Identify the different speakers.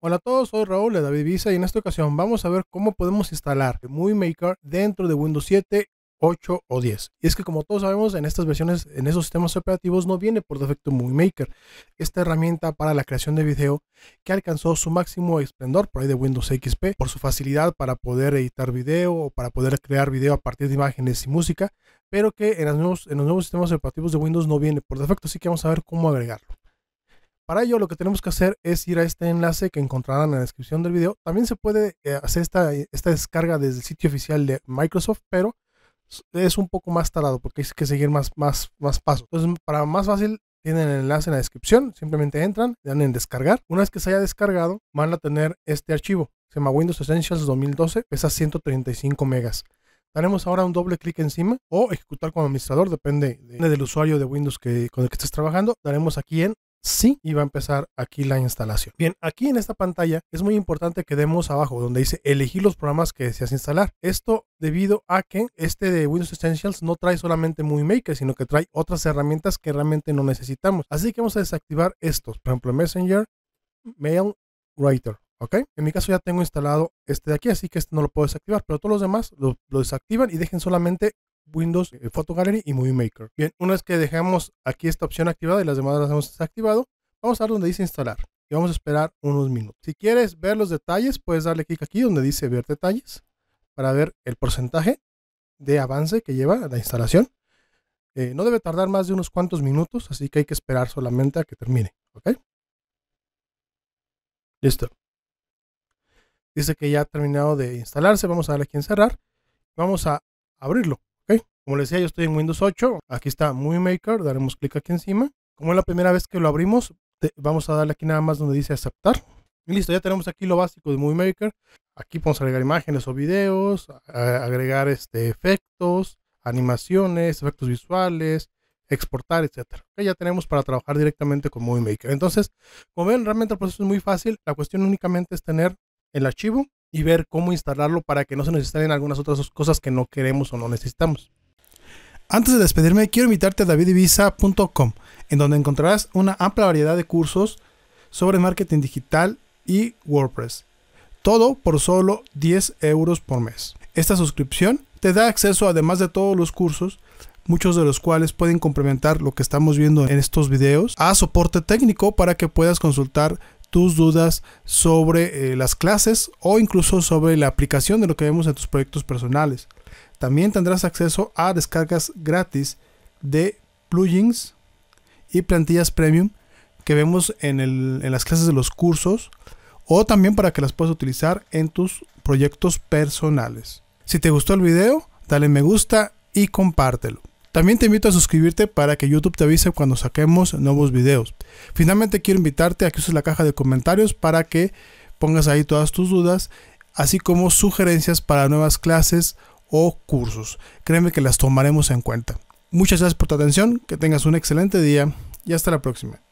Speaker 1: Hola a todos, soy Raúl de David Visa y en esta ocasión vamos a ver cómo podemos instalar Movie Maker dentro de Windows 7, 8 o 10. Y es que como todos sabemos, en estas versiones, en esos sistemas operativos no viene por defecto Movie Maker, esta herramienta para la creación de video que alcanzó su máximo esplendor por ahí de Windows XP, por su facilidad para poder editar video o para poder crear video a partir de imágenes y música, pero que en los en los nuevos sistemas operativos de Windows no viene por defecto, así que vamos a ver cómo agregarlo. Para ello lo que tenemos que hacer es ir a este enlace que encontrarán en la descripción del video. También se puede eh, hacer esta, esta descarga desde el sitio oficial de Microsoft, pero es un poco más talado porque hay que seguir más, más, más pasos. Entonces, para más fácil, tienen el enlace en la descripción. Simplemente entran, dan en descargar. Una vez que se haya descargado, van a tener este archivo. Se llama Windows Essentials 2012, pesa 135 megas. Daremos ahora un doble clic encima o ejecutar como administrador, depende, del usuario de Windows que, con el que estés trabajando. Daremos aquí en sí y va a empezar aquí la instalación. Bien, aquí en esta pantalla es muy importante que demos abajo donde dice elegir los programas que deseas instalar. Esto debido a que este de Windows Essentials no trae solamente Movie Maker, sino que trae otras herramientas que realmente no necesitamos. Así que vamos a desactivar estos, por ejemplo Messenger, Mail, Writer. ¿Ok? En mi caso ya tengo instalado este de aquí, así que este no lo puedo desactivar, pero todos los demás lo, lo desactivan y dejen solamente Windows eh, Photo Gallery y Movie Maker. Bien, una vez que dejamos aquí esta opción activada y las demás las hemos desactivado, vamos a dar donde dice instalar y vamos a esperar unos minutos. Si quieres ver los detalles, puedes darle clic aquí donde dice ver detalles para ver el porcentaje de avance que lleva la instalación. Eh, no debe tardar más de unos cuantos minutos, así que hay que esperar solamente a que termine. Listo. Dice que ya ha terminado de instalarse. Vamos a darle aquí en cerrar. Vamos a abrirlo. Como les decía, yo estoy en Windows 8. Aquí está Movie Maker. Daremos clic aquí encima. Como es la primera vez que lo abrimos, vamos a darle aquí nada más donde dice aceptar. Y listo, ya tenemos aquí lo básico de Movie Maker. Aquí podemos agregar imágenes o videos, agregar este, efectos, animaciones, efectos visuales, exportar, etc. ya tenemos para trabajar directamente con Movie Maker. Entonces, como ven, realmente el proceso es muy fácil. La cuestión únicamente es tener el archivo y ver cómo instalarlo para que no se nos algunas otras cosas que no queremos o no necesitamos. Antes de despedirme, quiero invitarte a davidivisa.com, en donde encontrarás una amplia variedad de cursos sobre marketing digital y WordPress. Todo por solo 10 euros por mes. Esta suscripción te da acceso, además de todos los cursos, muchos de los cuales pueden complementar lo que estamos viendo en estos videos, a soporte técnico para que puedas consultar tus dudas sobre eh, las clases o incluso sobre la aplicación de lo que vemos en tus proyectos personales. También tendrás acceso a descargas gratis de plugins y plantillas premium que vemos en, en las clases de los cursos o también para que las puedas utilizar en tus proyectos personales. Si te gustó el video, dale me gusta y compártelo. También te invito a suscribirte para que YouTube te avise cuando saquemos nuevos videos. Finalmente quiero invitarte a que uses la caja de comentarios para que pongas ahí todas tus dudas, así como sugerencias para nuevas clases o cursos. Créeme que las tomaremos en cuenta. Muchas gracias por tu atención, que tengas un excelente día y hasta la próxima.